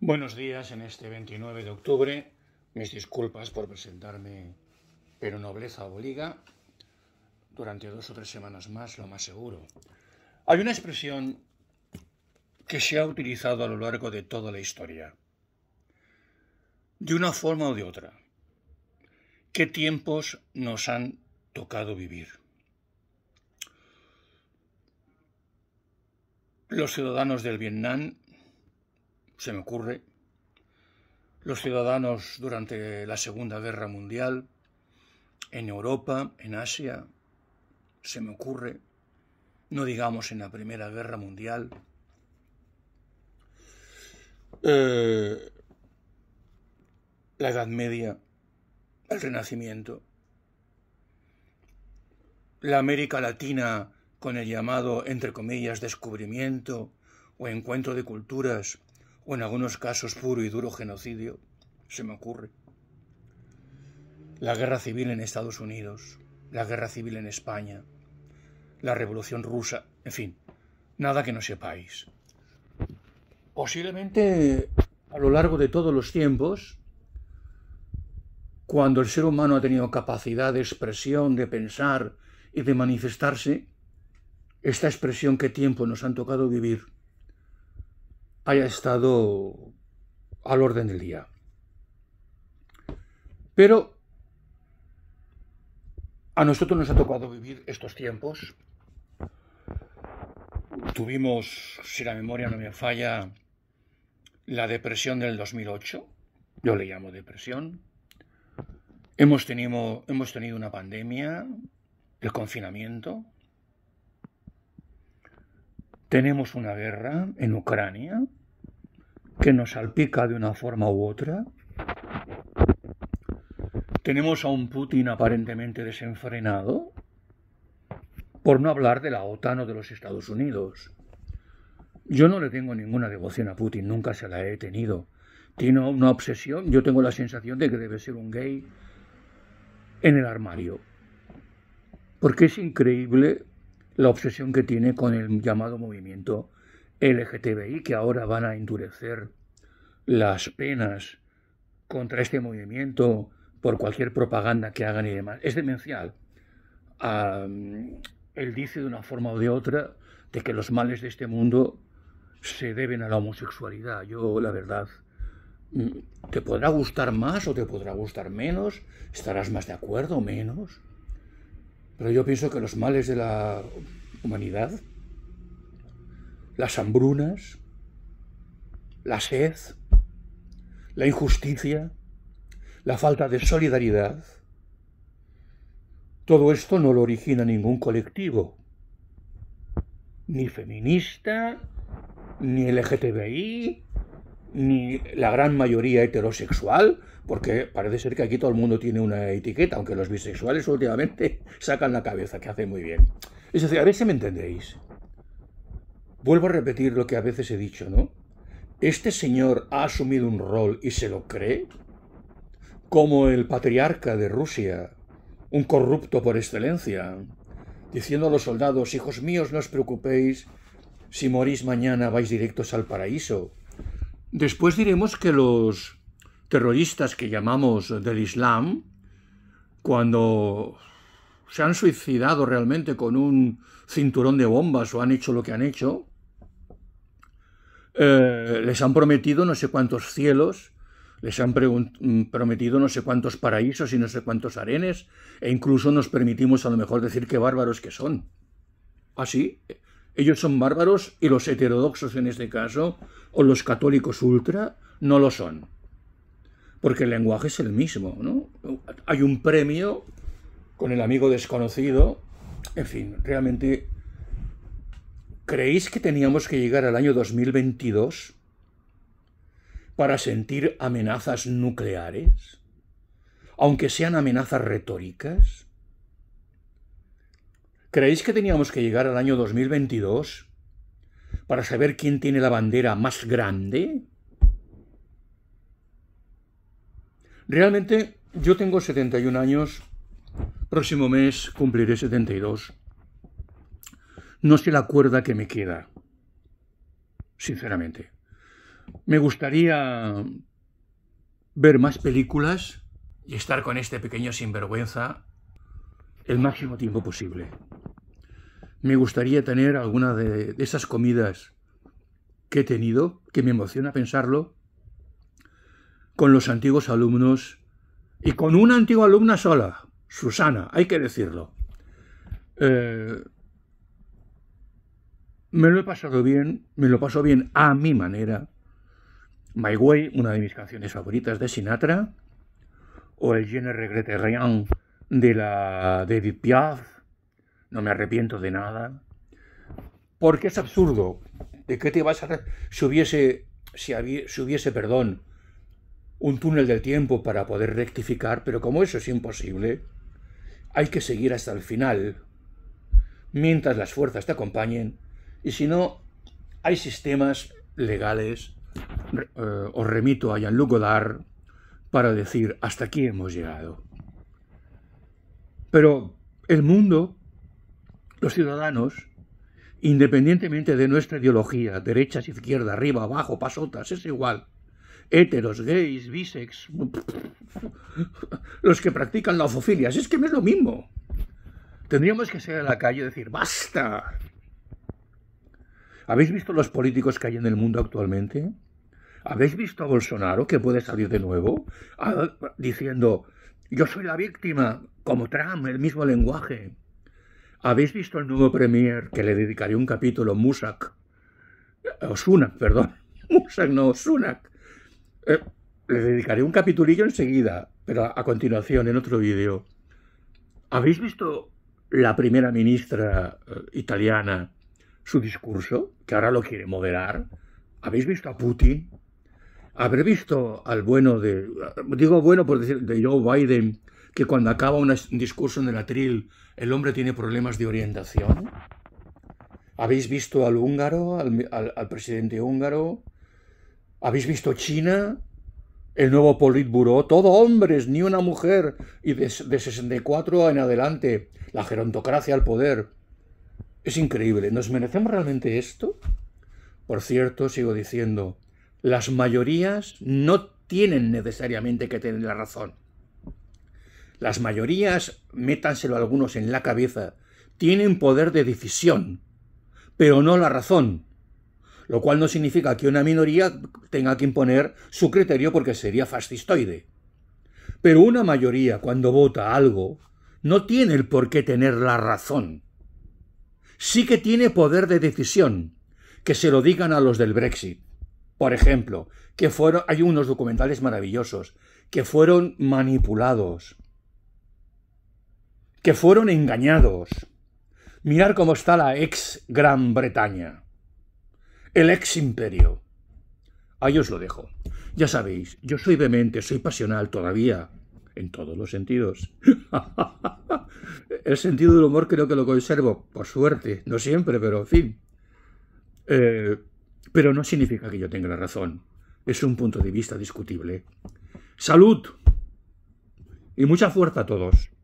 Buenos días en este 29 de octubre. Mis disculpas por presentarme, pero nobleza obliga. Durante dos o tres semanas más, lo más seguro. Hay una expresión que se ha utilizado a lo largo de toda la historia, de una forma o de otra. ¿Qué tiempos nos han tocado vivir? Los ciudadanos del Vietnam se me ocurre, los ciudadanos durante la Segunda Guerra Mundial, en Europa, en Asia, se me ocurre, no digamos en la Primera Guerra Mundial, eh, la Edad Media, el Renacimiento, la América Latina con el llamado, entre comillas, descubrimiento o encuentro de culturas o en algunos casos puro y duro genocidio, se me ocurre. La guerra civil en Estados Unidos, la guerra civil en España, la revolución rusa, en fin, nada que no sepáis. Posiblemente a lo largo de todos los tiempos, cuando el ser humano ha tenido capacidad de expresión, de pensar y de manifestarse, esta expresión que tiempo nos han tocado vivir haya estado al orden del día. Pero a nosotros nos ha tocado vivir estos tiempos. Tuvimos, si la memoria no me falla, la depresión del 2008. Yo le llamo depresión. Hemos tenido, hemos tenido una pandemia, el confinamiento. Tenemos una guerra en Ucrania que nos salpica de una forma u otra? ¿Tenemos a un Putin aparentemente desenfrenado? Por no hablar de la OTAN o de los Estados Unidos. Yo no le tengo ninguna devoción a Putin, nunca se la he tenido. Tiene una obsesión, yo tengo la sensación de que debe ser un gay en el armario. Porque es increíble la obsesión que tiene con el llamado movimiento LGTBI que ahora van a endurecer las penas contra este movimiento por cualquier propaganda que hagan y demás. Es demencial. él dice de una forma o de otra de que los males de este mundo se deben a la homosexualidad. Yo, la verdad, mm, te podrá gustar más o te podrá gustar menos, estarás más de acuerdo o menos, pero yo pienso que los males de la humanidad las hambrunas, la sed, la injusticia, la falta de solidaridad. Todo esto no lo origina ningún colectivo, ni feminista, ni LGTBI, ni la gran mayoría heterosexual, porque parece ser que aquí todo el mundo tiene una etiqueta, aunque los bisexuales últimamente sacan la cabeza, que hace muy bien. Es decir, a ver si me entendéis. Vuelvo a repetir lo que a veces he dicho, ¿no? ¿Este señor ha asumido un rol y se lo cree? Como el patriarca de Rusia, un corrupto por excelencia, diciendo a los soldados, hijos míos, no os preocupéis, si morís mañana vais directos al paraíso. Después diremos que los terroristas que llamamos del Islam, cuando se han suicidado realmente con un cinturón de bombas o han hecho lo que han hecho, eh, les han prometido no sé cuántos cielos, les han mm, prometido no sé cuántos paraísos y no sé cuántos arenes, e incluso nos permitimos a lo mejor decir qué bárbaros que son. Así, ¿Ah, ellos son bárbaros y los heterodoxos en este caso, o los católicos ultra, no lo son. Porque el lenguaje es el mismo, ¿no? Hay un premio con el amigo desconocido, en fin, realmente ¿Creéis que teníamos que llegar al año 2022 para sentir amenazas nucleares? Aunque sean amenazas retóricas. ¿Creéis que teníamos que llegar al año 2022 para saber quién tiene la bandera más grande? Realmente yo tengo 71 años, próximo mes cumpliré 72 no sé la cuerda que me queda, sinceramente. Me gustaría ver más películas y estar con este pequeño sinvergüenza el máximo tiempo posible. Me gustaría tener alguna de, esas comidas que he tenido, que me emociona pensarlo, con los antiguos alumnos y con una antigua alumna sola, Susana, hay que decirlo. Eh, me lo he pasado bien, me lo paso bien a mi manera. My Way, una de mis canciones favoritas de Sinatra, o el Je ne regrette rien de la David Piaf, no me arrepiento de nada, porque es absurdo. ¿De qué te vas a si hubiese si, si hubiese, perdón, un túnel del tiempo para poder rectificar, pero como eso es imposible, hay que seguir hasta el final. Mientras las fuerzas te acompañen, y si no, hay sistemas legales, eh, os remito a Jean-Luc para decir hasta aquí hemos llegado. Pero el mundo, los ciudadanos, independientemente de nuestra ideología, derechas, izquierda, arriba, abajo, pasotas, es igual. heteros, gays, bisex, los que practican la ofofilia, es que no es lo mismo. Tendríamos que salir a la calle y decir, basta, ¿Habéis visto los políticos que hay en el mundo actualmente? ¿Habéis visto a Bolsonaro que puede salir de nuevo ah, diciendo, yo soy la víctima, como Trump, el mismo lenguaje? ¿Habéis visto al nuevo premier que le dedicaré un capítulo, Musak? Eh, Osunak, perdón. Musak, no, Osunak. Eh, le dedicaré un capitulillo enseguida, pero a, continuación, en otro vídeo. ¿Habéis visto la primera ministra eh, italiana su discurso, que ahora lo quiere moderar. ¿Habéis visto a Putin? habré visto al bueno de, digo bueno por decir, de Joe Biden, que cuando acaba un discurso en el atril, el hombre tiene problemas de orientación? ¿Habéis visto al húngaro, al, presidente húngaro? ¿Habéis visto China? El nuevo Politburo? todo hombres, ni una mujer, y de, de 64 en adelante, la gerontocracia al poder. Es increíble. ¿Nos merecemos realmente esto? Por cierto, sigo diciendo, las mayorías no tienen necesariamente que tener la razón. Las mayorías, métanselo algunos en la cabeza, tienen poder de decisión, pero no la razón. Lo cual no significa que una minoría tenga que imponer su criterio porque sería fascistoide. Pero una mayoría, cuando vota algo, no tiene el por qué tener la razón sí que tiene poder de decisión, que se lo digan a los del Brexit. Por ejemplo, que fueron, hay unos documentales maravillosos, que fueron manipulados, que fueron engañados. Mirar cómo está la ex Gran Bretaña, el ex imperio. Ahí os lo dejo. Ya sabéis, yo soy vehemente, soy pasional todavía, en todos los sentidos. el sentido del humor creo que lo conservo, por suerte, no siempre, pero en fin. Eh, pero no significa que yo tenga la razón. Es un punto de vista discutible. Salud y mucha fuerza a todos.